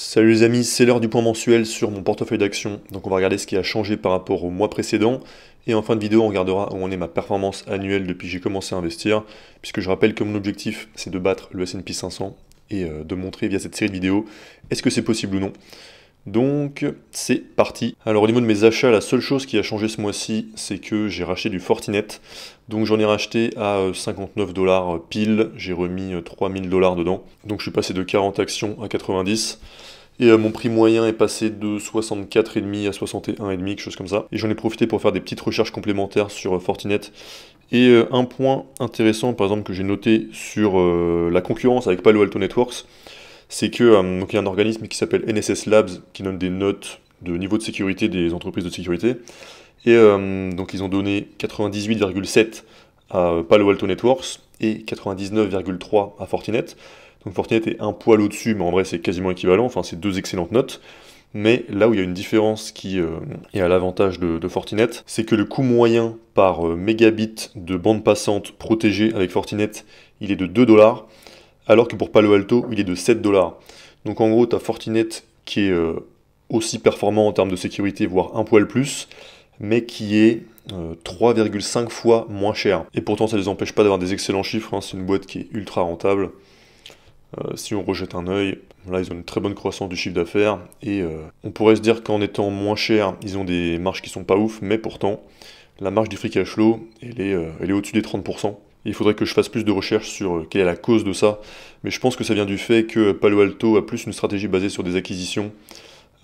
Salut les amis, c'est l'heure du point mensuel sur mon portefeuille d'action. Donc on va regarder ce qui a changé par rapport au mois précédent. Et en fin de vidéo, on regardera où en est ma performance annuelle depuis que j'ai commencé à investir. Puisque je rappelle que mon objectif, c'est de battre le S&P 500 et euh, de montrer via cette série de vidéos est-ce que c'est possible ou non. Donc c'est parti. Alors au niveau de mes achats, la seule chose qui a changé ce mois-ci, c'est que j'ai racheté du Fortinet. Donc j'en ai racheté à 59 euh, dollars euh, pile, j'ai remis 3000 euh, dollars dedans. Donc je suis passé de 40 actions à 90. Et mon prix moyen est passé de 64,5 à 61,5, quelque chose comme ça. Et j'en ai profité pour faire des petites recherches complémentaires sur Fortinet. Et un point intéressant, par exemple, que j'ai noté sur la concurrence avec Palo Alto Networks, c'est que euh, y a un organisme qui s'appelle NSS Labs qui donne des notes de niveau de sécurité des entreprises de sécurité. Et euh, donc ils ont donné 98,7 à Palo Alto Networks et 99,3 à Fortinet. Donc Fortinet est un poil au-dessus, mais en vrai c'est quasiment équivalent, enfin c'est deux excellentes notes. Mais là où il y a une différence qui euh, est à l'avantage de, Fortinet, c'est que le coût moyen par mégabit de bande passante protégée avec Fortinet, il est de 2 dollars, alors que pour Palo Alto, il est de 7 dollars. Donc en gros, tu as Fortinet qui est euh, aussi performant en termes de sécurité, voire un poil plus, mais qui est 3,5 euh, fois moins cher. Et pourtant, ça ne les empêche pas d'avoir des excellents chiffres, hein. c'est une boîte qui est ultra rentable. Euh, si on rejette un œil, là ils ont une très bonne croissance du chiffre d'affaires et on pourrait se dire qu'en étant moins cher, ils ont des marges qui sont pas ouf, mais pourtant la marge du free cash flow elle est, est au-dessus des 30%. Il faudrait que je fasse plus de recherches sur euh, quelle est la cause de ça, mais je pense que ça vient du fait que Palo Alto a plus une stratégie basée sur des acquisitions,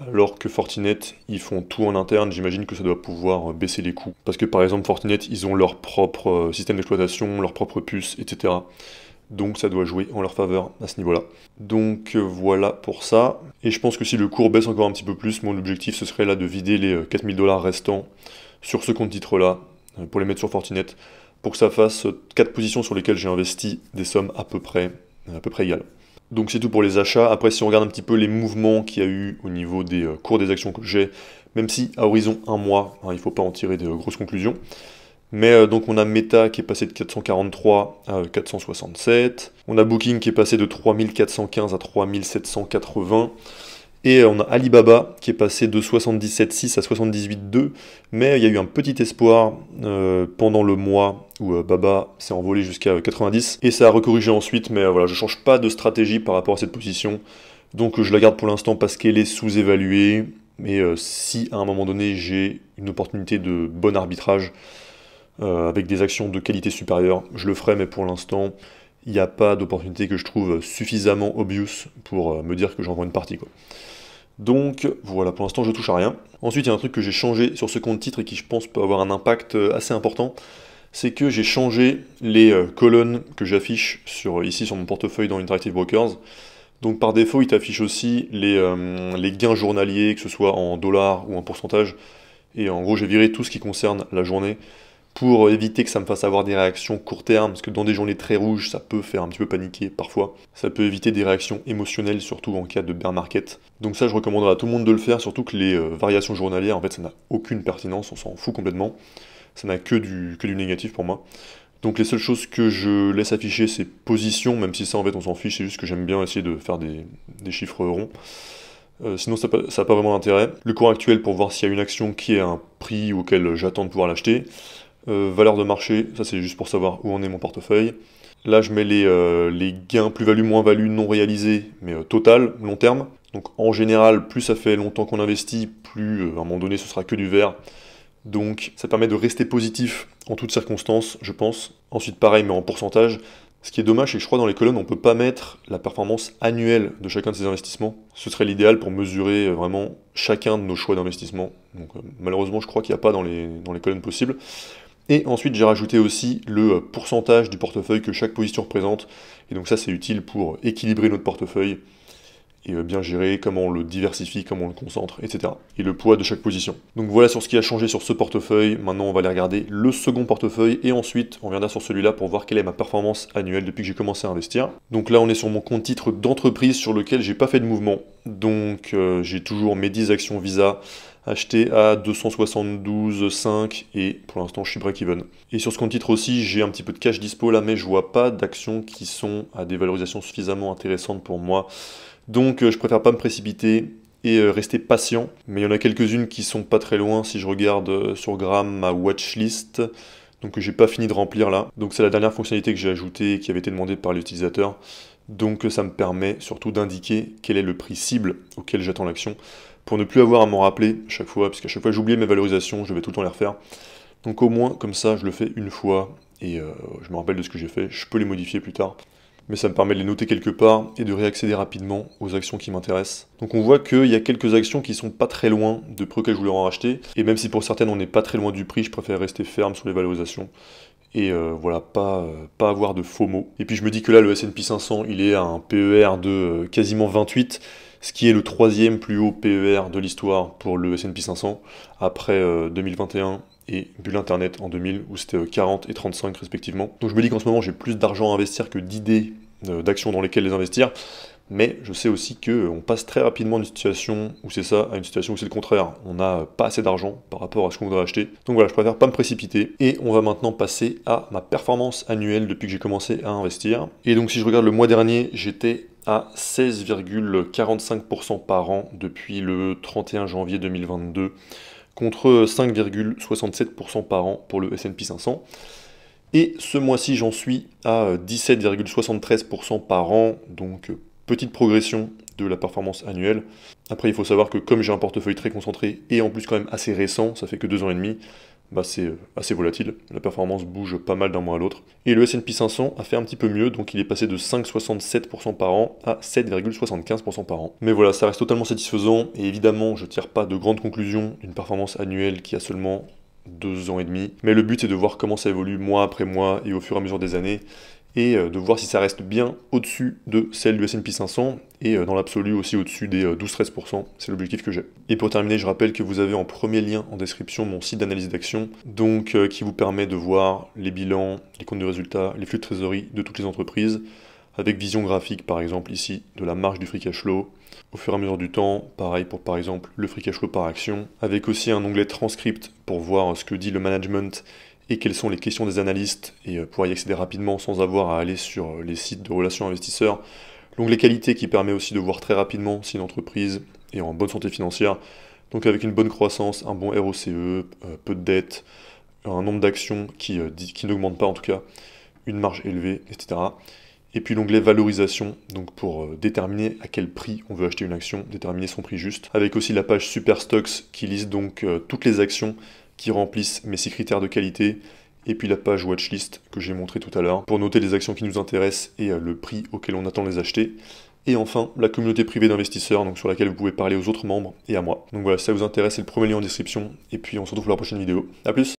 alors que Fortinet, ils font tout en interne, j'imagine que ça doit pouvoir euh, baisser les coûts. Parce que par exemple, Fortinet, ils ont leur propre euh, système d'exploitation, leur propre puce, etc. Donc ça doit jouer en leur faveur à ce niveau-là. Donc voilà pour ça. Et je pense que si le cours baisse encore un petit peu plus, mon objectif ce serait là de vider les 4000 dollars restants sur ce compte titre-là, pour les mettre sur Fortinet pour que ça fasse quatre positions sur lesquelles j'ai investi des sommes à peu près, à peu près égales. Donc c'est tout pour les achats. Après, si on regarde un petit peu les mouvements qu'il y a eu au niveau des euh, cours des actions que j'ai, même si à horizon un mois, hein, il ne faut pas en tirer de grosses conclusions. Mais euh, donc on a Meta qui est passé de 443 à 467. On a Booking qui est passé de 3415 à 3780. Et on a Alibaba qui est passé de 77,6 à 78,2, mais il y a eu un petit espoir euh, pendant le mois où euh, Baba s'est envolé jusqu'à 90, euh, et ça a recorrigé ensuite, mais voilà, je ne change pas de stratégie par rapport à cette position, donc je la garde pour l'instant parce qu'elle est sous-évaluée, mais si à un moment donné j'ai une opportunité de bon arbitrage avec des actions de qualité supérieure, je le ferai, mais pour l'instant, il n'y a pas d'opportunité que je trouve suffisamment obvious pour me dire que j'en vois une partie. Donc voilà, pour l'instant je touche à rien. Ensuite il y a un truc que j'ai changé sur ce compte titre et qui je pense peut avoir un impact euh, assez important, c'est que j'ai changé les euh, colonnes que j'affiche sur, ici sur mon portefeuille dans Interactive Brokers. Donc par défaut il t'affiche aussi les, euh, les gains journaliers, que ce soit en dollars ou en pourcentage. Et en gros j'ai viré tout ce qui concerne la journée pour éviter que ça me fasse avoir des réactions court terme, parce que dans des journées très rouges, ça peut faire un petit peu paniquer parfois. Ça peut éviter des réactions émotionnelles, surtout en cas de bear market. Donc ça, je recommanderais à tout le monde de le faire, surtout que les euh, variations journalières, en fait, ça n'a aucune pertinence, on s'en fout complètement. Ça n'a que du, que du négatif pour moi. Donc les seules choses que je laisse afficher, c'est position, même si ça, en fait, on s'en fiche, c'est juste que j'aime bien essayer de faire des, chiffres ronds. Euh, sinon, ça n'a pas vraiment d'intérêt. Le cours actuel pour voir s'il y a une action qui est un prix auquel j'attends de pouvoir l'acheter. Euh, valeur de marché, ça c'est juste pour savoir où en est mon portefeuille. Là, je mets les, euh, gains plus-value, moins-value non réalisés, mais euh, total, long terme. Donc en général, plus ça fait longtemps qu'on investit, plus à un moment donné ce sera que du vert. Donc ça permet de rester positif en toutes circonstances, je pense. Ensuite, pareil, mais en pourcentage. Ce qui est dommage, c'est que je crois dans les colonnes, on ne peut pas mettre la performance annuelle de chacun de ces investissements. Ce serait l'idéal pour mesurer vraiment chacun de nos choix d'investissement. Donc malheureusement, je crois qu'il n'y a pas dans les, dans les colonnes possibles. Et ensuite, j'ai rajouté aussi le euh, pourcentage du portefeuille que chaque position représente. Et donc ça, c'est utile pour équilibrer notre portefeuille et euh, bien gérer comment on le diversifie, comment on le concentre, etc. Et le poids de chaque position. Donc voilà sur ce qui a changé sur ce portefeuille. Maintenant, on va aller regarder le second portefeuille et ensuite, on reviendra sur celui-là pour voir quelle est ma performance annuelle depuis que j'ai commencé à investir. Donc là, on est sur mon compte titre d'entreprise sur lequel j'ai pas fait de mouvement. Donc euh, j'ai toujours mes 10 actions Visa achetées à 272,5 et pour l'instant je suis break-even. Et sur ce compte titre aussi, j'ai un petit peu de cash dispo là, mais je vois pas d'actions qui sont à des valorisations suffisamment intéressantes pour moi donc euh, je préfère pas me précipiter et euh, rester patient. Mais il y en a quelques-unes qui sont pas très loin si je regarde euh, sur Gram ma watchlist. Donc j'ai pas fini de remplir là. Donc c'est la dernière fonctionnalité que j'ai ajoutée qui avait été demandée par l'utilisateur. Donc ça me permet surtout d'indiquer quel est le prix cible auquel j'attends l'action pour ne plus avoir à m'en rappeler chaque fois, puisqu'à chaque fois j'oubliais mes valorisations, je vais tout le temps les refaire. Donc au moins comme ça je le fais une fois et je me rappelle de ce que j'ai fait, je peux les modifier plus tard mais ça me permet de les noter quelque part et de réaccéder rapidement aux actions qui m'intéressent. Donc on voit qu'il y a quelques actions qui sont pas très loin de preuves que je voulais en racheter, et même si pour certaines on n'est pas très loin du prix, je préfère rester ferme sur les valorisations et euh, voilà, pas, euh, pas avoir de faux mots. Et puis je me dis que là, le S&P 500, il est à un PER de euh, quasiment 28, ce qui est le troisième plus haut PER de l'histoire pour le S&P 500, après 2021 et Bulle Internet en 2000 où c'était 40 euh, et 35 respectivement. Donc je me dis qu'en ce moment j'ai plus d'argent à investir que d'idées euh, d'actions dans lesquelles les investir. Mais je sais aussi qu'on euh, passe très rapidement d'une situation où c'est ça à une situation où c'est le contraire. On n'a pas assez d'argent par rapport à ce qu'on voudrait acheter. Donc voilà, je préfère pas me précipiter. Et on va maintenant passer à ma performance annuelle depuis que j'ai commencé à investir. Et donc si je regarde le mois dernier, j'étais à 16,45% par an depuis le 31 janvier 2022 contre 5,67% par an pour le S&P 500. Et ce mois-ci, j'en suis à 17,73% euh, par an, donc euh, petite progression de la performance annuelle. Après, il faut savoir que comme j'ai un portefeuille très concentré et en plus quand même assez récent, ça fait que deux ans et demi, bah c'est euh, assez volatile, la performance bouge pas mal d'un mois à l'autre. Et le S&P 500 a fait un petit peu mieux, donc il est passé de 5,67% par an à 7,75% par an. Mais voilà, ça reste totalement satisfaisant, et évidemment je tire pas de grandes conclusions d'une performance annuelle qui a seulement deux ans et demi. Mais le but est de voir comment ça évolue mois après mois et au fur et à mesure des années et euh, de voir si ça reste bien au-dessus de celle du S&P 500 et euh, dans l'absolu aussi au-dessus des 12-13%, euh, c'est l'objectif que j'ai. Et pour terminer, je rappelle que vous avez en premier lien en description mon site d'analyse d'action, donc qui vous permet de voir les bilans, les comptes de résultats, les flux de trésorerie de toutes les entreprises, avec vision graphique par exemple ici de la marge du free cash flow, au fur et à mesure du temps, pareil pour par exemple le free cash flow par action, avec aussi un onglet transcript pour voir ce que dit le management et quelles sont les questions des analystes, et euh, pour y accéder rapidement sans avoir à aller sur euh, les sites de relations investisseurs. L'onglet qualité qui permet aussi de voir très rapidement si entreprise est en bonne santé financière, donc avec une bonne croissance, un bon ROCE, euh, peu de dettes, un nombre d'actions qui, n'augmente pas en tout cas, une marge élevée, etc. Et puis l'onglet valorisation, donc pour déterminer à quel prix on veut acheter une action, déterminer son prix juste. Avec aussi la page Super Stocks qui liste donc toutes les actions qui remplissent mes six critères de qualité et puis la page watchlist que j'ai montré tout à l'heure pour noter les actions qui nous intéressent et euh, le prix auquel on attend de les acheter. Et enfin, la communauté privée d'investisseurs, donc sur laquelle vous pouvez parler aux autres membres et à moi. Donc voilà, si ça vous intéresse, c'est le premier lien en description. Et puis on se retrouve pour la prochaine vidéo. A plus